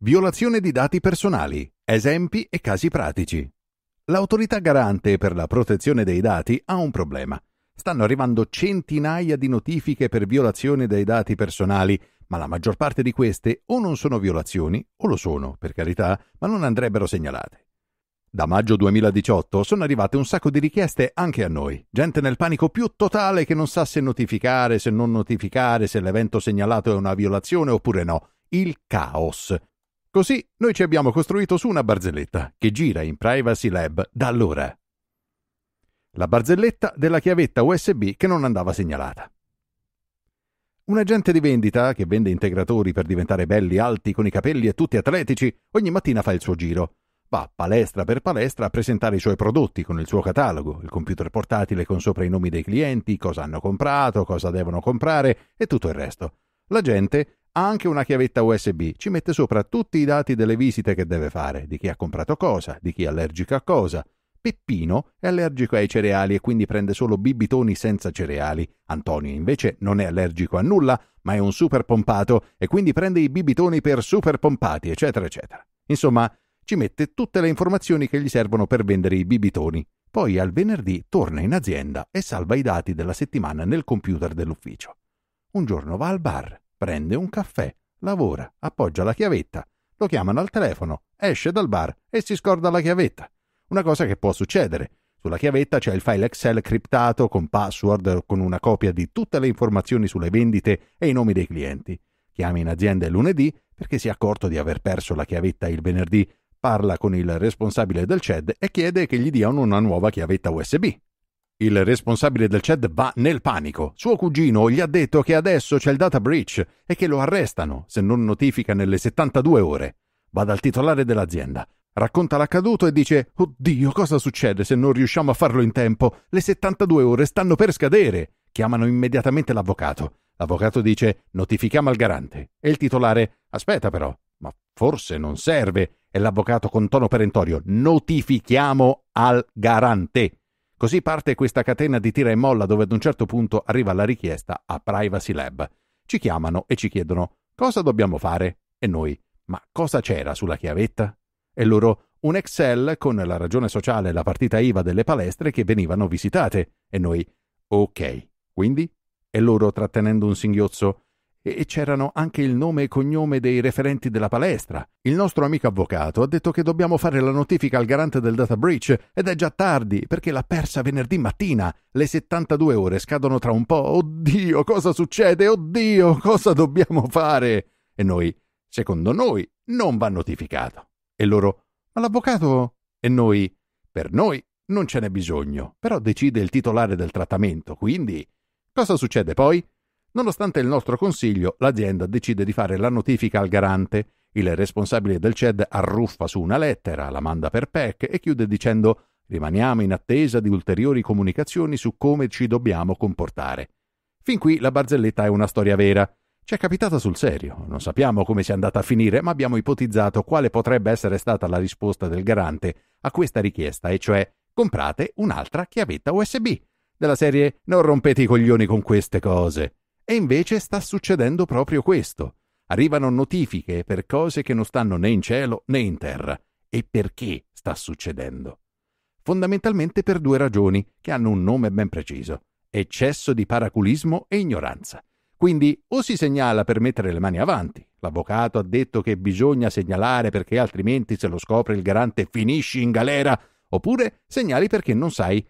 Violazione di dati personali. Esempi e casi pratici. L'autorità garante per la protezione dei dati ha un problema. Stanno arrivando centinaia di notifiche per violazione dei dati personali, ma la maggior parte di queste o non sono violazioni, o lo sono, per carità, ma non andrebbero segnalate. Da maggio 2018 sono arrivate un sacco di richieste anche a noi, gente nel panico più totale che non sa se notificare, se non notificare, se l'evento segnalato è una violazione oppure no. Il caos. Così noi ci abbiamo costruito su una barzelletta che gira in Privacy Lab da allora. La barzelletta della chiavetta USB che non andava segnalata. Un agente di vendita che vende integratori per diventare belli alti con i capelli e tutti atletici, ogni mattina fa il suo giro. Va palestra per palestra a presentare i suoi prodotti con il suo catalogo, il computer portatile con sopra i nomi dei clienti, cosa hanno comprato, cosa devono comprare e tutto il resto. La gente ha anche una chiavetta USB, ci mette sopra tutti i dati delle visite che deve fare, di chi ha comprato cosa, di chi è allergico a cosa. Peppino è allergico ai cereali e quindi prende solo bibitoni senza cereali. Antonio invece non è allergico a nulla, ma è un super pompato e quindi prende i bibitoni per super pompati, eccetera, eccetera. Insomma, ci mette tutte le informazioni che gli servono per vendere i bibitoni. Poi al venerdì torna in azienda e salva i dati della settimana nel computer dell'ufficio. Un giorno va al bar prende un caffè, lavora, appoggia la chiavetta, lo chiamano al telefono, esce dal bar e si scorda la chiavetta. Una cosa che può succedere. Sulla chiavetta c'è il file Excel criptato con password con una copia di tutte le informazioni sulle vendite e i nomi dei clienti. Chiama in azienda il lunedì perché si è accorto di aver perso la chiavetta il venerdì, parla con il responsabile del CED e chiede che gli diano una nuova chiavetta USB. Il responsabile del CED va nel panico. Suo cugino gli ha detto che adesso c'è il data breach e che lo arrestano se non notifica nelle 72 ore. Va dal titolare dell'azienda, racconta l'accaduto e dice: Oddio, cosa succede se non riusciamo a farlo in tempo? Le 72 ore stanno per scadere. Chiamano immediatamente l'avvocato. L'avvocato dice: Notifichiamo al garante. E il titolare: Aspetta però, ma forse non serve. E l'avvocato con tono perentorio: Notifichiamo al garante. Così parte questa catena di tira e molla dove ad un certo punto arriva la richiesta a Privacy Lab. Ci chiamano e ci chiedono cosa dobbiamo fare e noi ma cosa c'era sulla chiavetta? E loro un Excel con la ragione sociale e la partita IVA delle palestre che venivano visitate e noi ok, quindi? E loro trattenendo un singhiozzo e c'erano anche il nome e cognome dei referenti della palestra. Il nostro amico avvocato ha detto che dobbiamo fare la notifica al garante del data breach ed è già tardi perché l'ha persa venerdì mattina. Le 72 ore scadono tra un po'. Oddio, cosa succede? Oddio, cosa dobbiamo fare? E noi, secondo noi, non va notificato. E loro, ma l'avvocato? E noi, per noi non ce n'è bisogno, però decide il titolare del trattamento, quindi... Cosa succede poi? Nonostante il nostro consiglio, l'azienda decide di fare la notifica al garante. Il responsabile del CED arruffa su una lettera, la manda per PEC e chiude dicendo rimaniamo in attesa di ulteriori comunicazioni su come ci dobbiamo comportare. Fin qui la barzelletta è una storia vera. Ci è capitata sul serio, non sappiamo come sia andata a finire, ma abbiamo ipotizzato quale potrebbe essere stata la risposta del garante a questa richiesta, e cioè comprate un'altra chiavetta USB. Della serie non rompete i coglioni con queste cose. E invece sta succedendo proprio questo. Arrivano notifiche per cose che non stanno né in cielo né in terra. E perché sta succedendo? Fondamentalmente per due ragioni che hanno un nome ben preciso. Eccesso di paraculismo e ignoranza. Quindi o si segnala per mettere le mani avanti, l'avvocato ha detto che bisogna segnalare perché altrimenti se lo scopre il garante finisci in galera, oppure segnali perché non sai.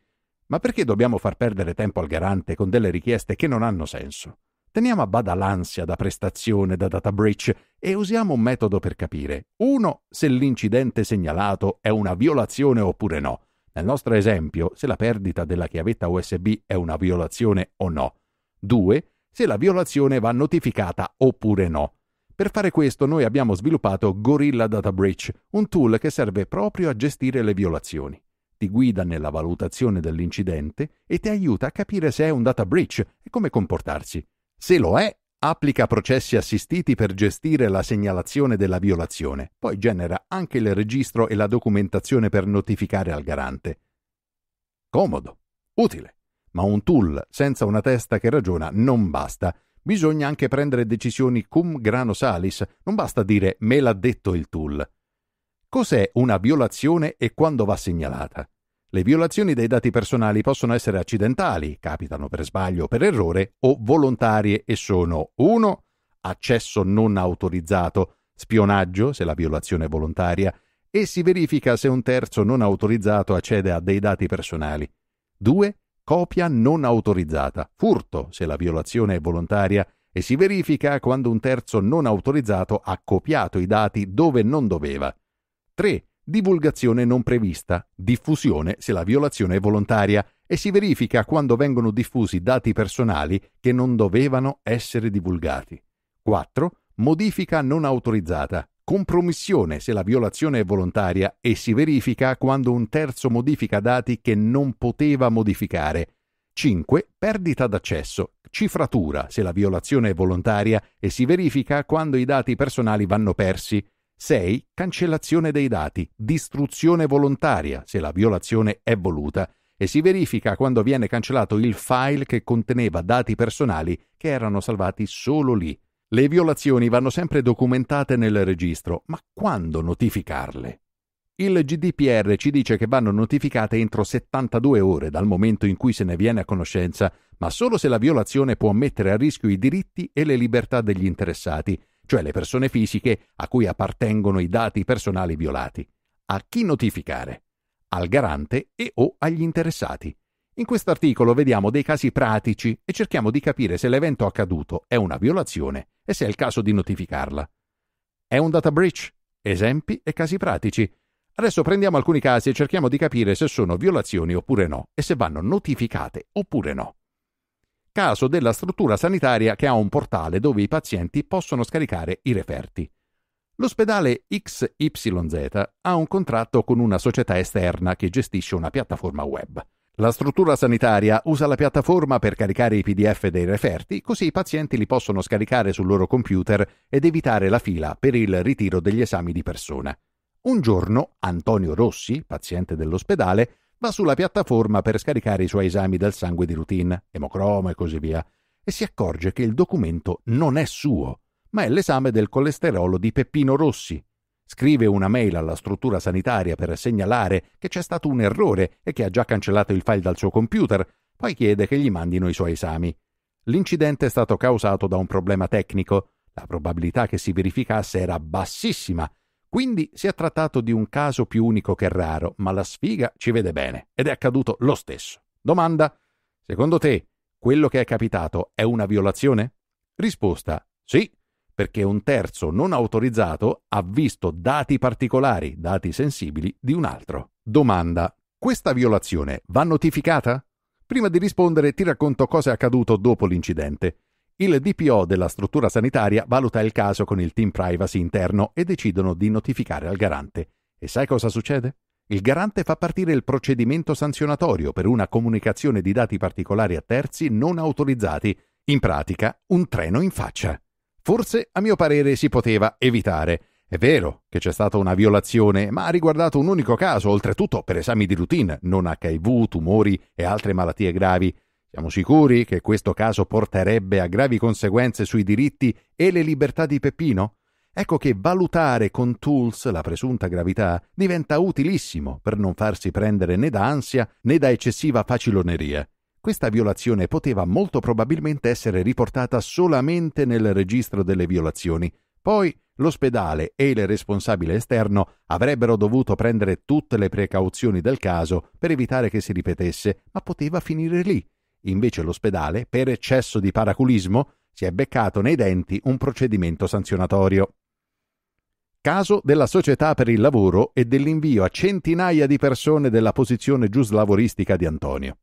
Ma perché dobbiamo far perdere tempo al garante con delle richieste che non hanno senso? Teniamo a bada l'ansia da prestazione da data breach e usiamo un metodo per capire, 1. se l'incidente segnalato è una violazione oppure no. Nel nostro esempio, se la perdita della chiavetta USB è una violazione o no. 2. se la violazione va notificata oppure no. Per fare questo noi abbiamo sviluppato Gorilla Data Breach, un tool che serve proprio a gestire le violazioni. Ti guida nella valutazione dell'incidente e ti aiuta a capire se è un data breach e come comportarsi. Se lo è, applica processi assistiti per gestire la segnalazione della violazione, poi genera anche il registro e la documentazione per notificare al garante. Comodo, utile, ma un tool senza una testa che ragiona non basta. Bisogna anche prendere decisioni cum grano salis, non basta dire me l'ha detto il tool. Cos'è una violazione e quando va segnalata? Le violazioni dei dati personali possono essere accidentali, capitano per sbaglio o per errore, o volontarie e sono 1. Accesso non autorizzato, spionaggio se la violazione è volontaria, e si verifica se un terzo non autorizzato accede a dei dati personali. 2. Copia non autorizzata, furto se la violazione è volontaria e si verifica quando un terzo non autorizzato ha copiato i dati dove non doveva. 3 divulgazione non prevista, diffusione se la violazione è volontaria e si verifica quando vengono diffusi dati personali che non dovevano essere divulgati. 4. Modifica non autorizzata, compromissione se la violazione è volontaria e si verifica quando un terzo modifica dati che non poteva modificare. 5. Perdita d'accesso, cifratura se la violazione è volontaria e si verifica quando i dati personali vanno persi 6. Cancellazione dei dati, distruzione volontaria, se la violazione è voluta, e si verifica quando viene cancellato il file che conteneva dati personali che erano salvati solo lì. Le violazioni vanno sempre documentate nel registro, ma quando notificarle? Il GDPR ci dice che vanno notificate entro 72 ore dal momento in cui se ne viene a conoscenza, ma solo se la violazione può mettere a rischio i diritti e le libertà degli interessati cioè le persone fisiche a cui appartengono i dati personali violati. A chi notificare? Al garante e o agli interessati. In questo articolo vediamo dei casi pratici e cerchiamo di capire se l'evento accaduto è una violazione e se è il caso di notificarla. È un data breach? Esempi e casi pratici. Adesso prendiamo alcuni casi e cerchiamo di capire se sono violazioni oppure no e se vanno notificate oppure no caso della struttura sanitaria che ha un portale dove i pazienti possono scaricare i referti. L'ospedale XYZ ha un contratto con una società esterna che gestisce una piattaforma web. La struttura sanitaria usa la piattaforma per caricare i PDF dei referti, così i pazienti li possono scaricare sul loro computer ed evitare la fila per il ritiro degli esami di persona. Un giorno Antonio Rossi, paziente dell'ospedale, va sulla piattaforma per scaricare i suoi esami del sangue di routine, emocromo e così via, e si accorge che il documento non è suo, ma è l'esame del colesterolo di Peppino Rossi. Scrive una mail alla struttura sanitaria per segnalare che c'è stato un errore e che ha già cancellato il file dal suo computer, poi chiede che gli mandino i suoi esami. L'incidente è stato causato da un problema tecnico. La probabilità che si verificasse era bassissima quindi si è trattato di un caso più unico che raro, ma la sfiga ci vede bene ed è accaduto lo stesso. Domanda: secondo te quello che è capitato è una violazione? Risposta: sì, perché un terzo non autorizzato ha visto dati particolari, dati sensibili di un altro. Domanda: questa violazione va notificata? Prima di rispondere ti racconto cosa è accaduto dopo l'incidente. Il DPO della struttura sanitaria valuta il caso con il team privacy interno e decidono di notificare al garante. E sai cosa succede? Il garante fa partire il procedimento sanzionatorio per una comunicazione di dati particolari a terzi non autorizzati, in pratica un treno in faccia. Forse, a mio parere, si poteva evitare. È vero che c'è stata una violazione, ma ha riguardato un unico caso, oltretutto per esami di routine, non HIV, tumori e altre malattie gravi. Siamo sicuri che questo caso porterebbe a gravi conseguenze sui diritti e le libertà di Peppino? Ecco che valutare con tools la presunta gravità diventa utilissimo per non farsi prendere né da ansia né da eccessiva faciloneria. Questa violazione poteva molto probabilmente essere riportata solamente nel registro delle violazioni. Poi l'ospedale e il responsabile esterno avrebbero dovuto prendere tutte le precauzioni del caso per evitare che si ripetesse, ma poteva finire lì. Invece l'ospedale, per eccesso di paraculismo, si è beccato nei denti un procedimento sanzionatorio. Caso della Società per il Lavoro e dell'invio a centinaia di persone della posizione giuslavoristica di Antonio.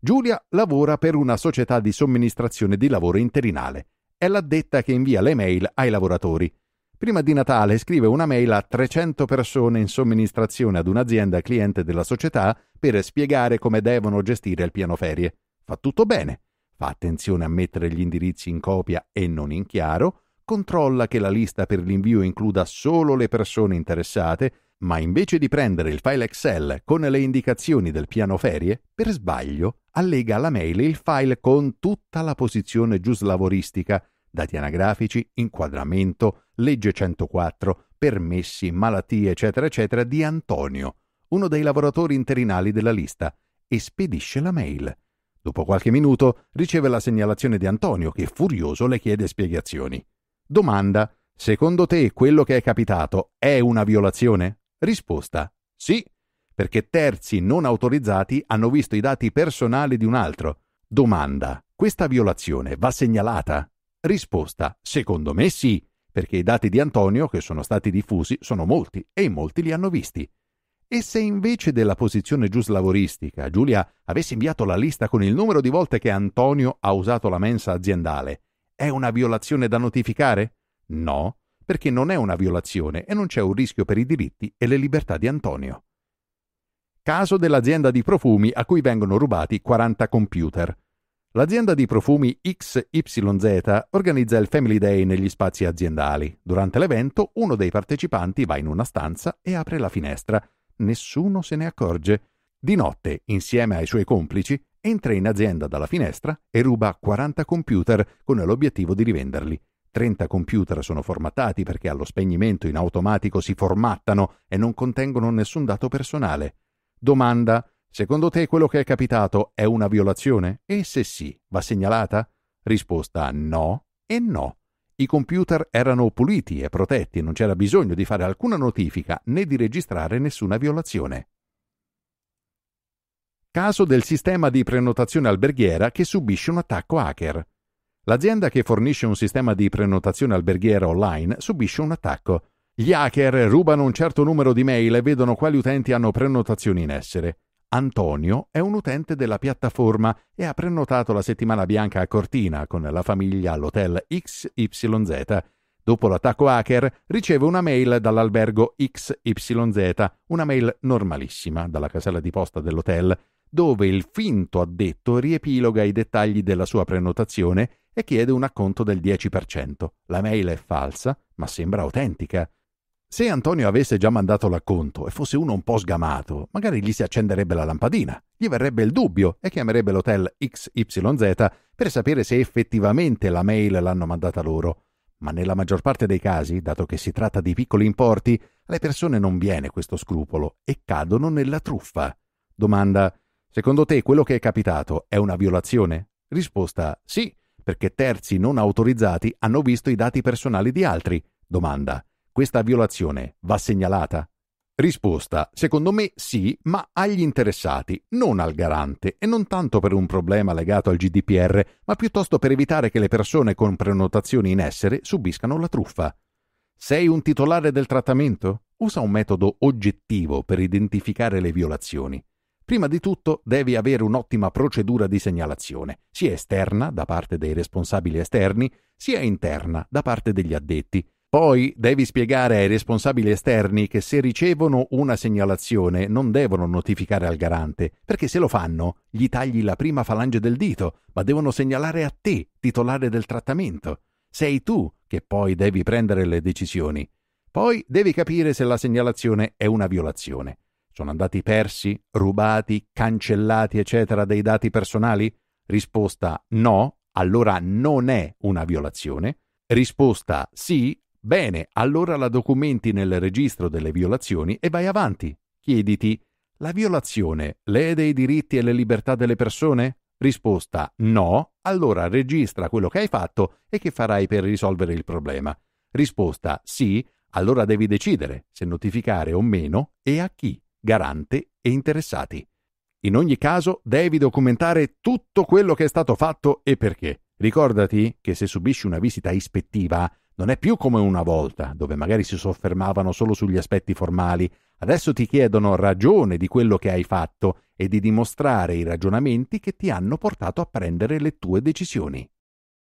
Giulia lavora per una società di somministrazione di lavoro interinale. È l'addetta che invia le mail ai lavoratori. Prima di Natale scrive una mail a 300 persone in somministrazione ad un'azienda cliente della società per spiegare come devono gestire il piano ferie. Fa tutto bene. Fa attenzione a mettere gli indirizzi in copia e non in chiaro. Controlla che la lista per l'invio includa solo le persone interessate, ma invece di prendere il file Excel con le indicazioni del piano ferie, per sbaglio allega alla mail il file con tutta la posizione giuslavoristica, dati anagrafici, inquadramento, legge 104, permessi, malattie, eccetera, eccetera, di Antonio, uno dei lavoratori interinali della lista, e spedisce la mail. Dopo qualche minuto riceve la segnalazione di Antonio che furioso le chiede spiegazioni. Domanda: Secondo te quello che è capitato è una violazione? Risposta: Sì, perché terzi non autorizzati hanno visto i dati personali di un altro. Domanda: Questa violazione va segnalata? Risposta: Secondo me sì, perché i dati di Antonio che sono stati diffusi sono molti e molti li hanno visti. E se invece della posizione giuslavoristica Giulia avesse inviato la lista con il numero di volte che Antonio ha usato la mensa aziendale, è una violazione da notificare? No, perché non è una violazione e non c'è un rischio per i diritti e le libertà di Antonio. Caso dell'azienda di profumi a cui vengono rubati 40 computer. L'azienda di profumi XYZ organizza il Family Day negli spazi aziendali. Durante l'evento uno dei partecipanti va in una stanza e apre la finestra nessuno se ne accorge. Di notte, insieme ai suoi complici, entra in azienda dalla finestra e ruba 40 computer con l'obiettivo di rivenderli. 30 computer sono formattati perché allo spegnimento in automatico si formattano e non contengono nessun dato personale. Domanda: Secondo te quello che è capitato è una violazione? E se sì, va segnalata? Risposta: no e no. I computer erano puliti e protetti, non c'era bisogno di fare alcuna notifica né di registrare nessuna violazione. Caso del sistema di prenotazione alberghiera che subisce un attacco hacker. L'azienda che fornisce un sistema di prenotazione alberghiera online subisce un attacco. Gli hacker rubano un certo numero di mail e vedono quali utenti hanno prenotazioni in essere. Antonio è un utente della piattaforma e ha prenotato la settimana bianca a Cortina con la famiglia all'hotel XYZ. Dopo l'attacco hacker riceve una mail dall'albergo XYZ, una mail normalissima dalla casella di posta dell'hotel, dove il finto addetto riepiloga i dettagli della sua prenotazione e chiede un acconto del 10%. La mail è falsa, ma sembra autentica. Se Antonio avesse già mandato l'acconto e fosse uno un po' sgamato, magari gli si accenderebbe la lampadina, gli verrebbe il dubbio e chiamerebbe l'hotel XYZ per sapere se effettivamente la mail l'hanno mandata loro. Ma nella maggior parte dei casi, dato che si tratta di piccoli importi, alle persone non viene questo scrupolo e cadono nella truffa. Domanda: Secondo te quello che è capitato è una violazione? Risposta: Sì, perché terzi non autorizzati hanno visto i dati personali di altri. Domanda: questa violazione va segnalata? Risposta, secondo me sì, ma agli interessati, non al garante, e non tanto per un problema legato al GDPR, ma piuttosto per evitare che le persone con prenotazioni in essere subiscano la truffa. Sei un titolare del trattamento? Usa un metodo oggettivo per identificare le violazioni. Prima di tutto devi avere un'ottima procedura di segnalazione, sia esterna da parte dei responsabili esterni, sia interna da parte degli addetti, poi devi spiegare ai responsabili esterni che se ricevono una segnalazione non devono notificare al garante, perché se lo fanno gli tagli la prima falange del dito, ma devono segnalare a te, titolare del trattamento. Sei tu che poi devi prendere le decisioni. Poi devi capire se la segnalazione è una violazione. Sono andati persi, rubati, cancellati, eccetera, dei dati personali? Risposta no, allora non è una violazione. Risposta sì, Bene, allora la documenti nel registro delle violazioni e vai avanti. Chiediti, la violazione lede i diritti e le libertà delle persone? Risposta no, allora registra quello che hai fatto e che farai per risolvere il problema. Risposta sì, allora devi decidere se notificare o meno e a chi, garante e interessati. In ogni caso devi documentare tutto quello che è stato fatto e perché. Ricordati che se subisci una visita ispettiva non è più come una volta, dove magari si soffermavano solo sugli aspetti formali. Adesso ti chiedono ragione di quello che hai fatto e di dimostrare i ragionamenti che ti hanno portato a prendere le tue decisioni.